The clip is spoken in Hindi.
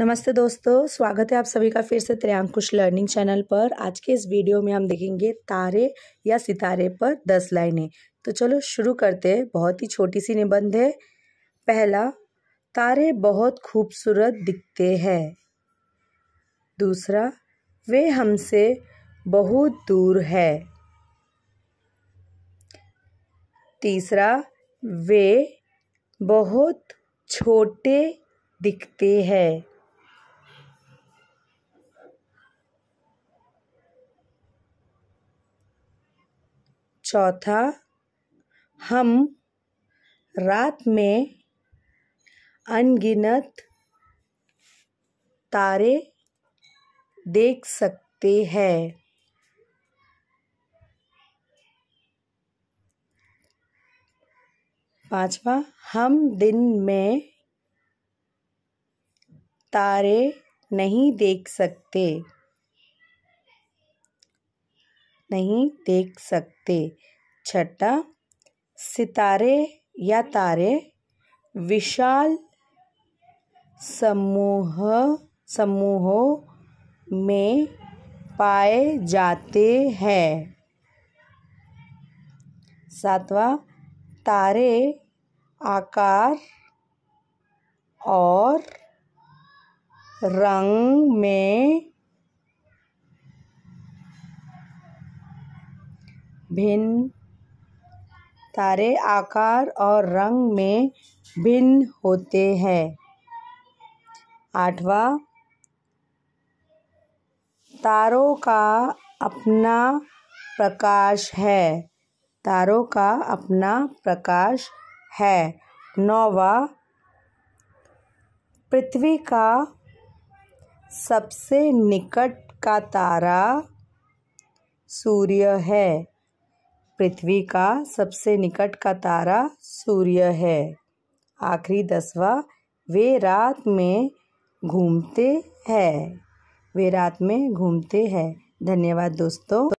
नमस्ते दोस्तों स्वागत है आप सभी का फिर से त्रियांकुश लर्निंग चैनल पर आज के इस वीडियो में हम देखेंगे तारे या सितारे पर दस लाइनें तो चलो शुरू करते हैं बहुत ही छोटी सी निबंध है पहला तारे बहुत खूबसूरत दिखते हैं दूसरा वे हमसे बहुत दूर है तीसरा वे बहुत छोटे दिखते हैं चौथा हम रात में अनगिनत तारे देख सकते हैं पांचवा हम दिन में तारे नहीं देख सकते नहीं देख सकते छठा सितारे या तारे विशाल समूह समूहों में पाए जाते हैं सातवां तारे आकार और रंग में भिन्न तारे आकार और रंग में भिन्न होते हैं आठवां तारों का अपना प्रकाश है तारों का अपना प्रकाश है नौवा पृथ्वी का सबसे निकट का तारा सूर्य है पृथ्वी का सबसे निकट का तारा सूर्य है आखिरी दसवा वे रात में घूमते हैं वे रात में घूमते हैं धन्यवाद दोस्तों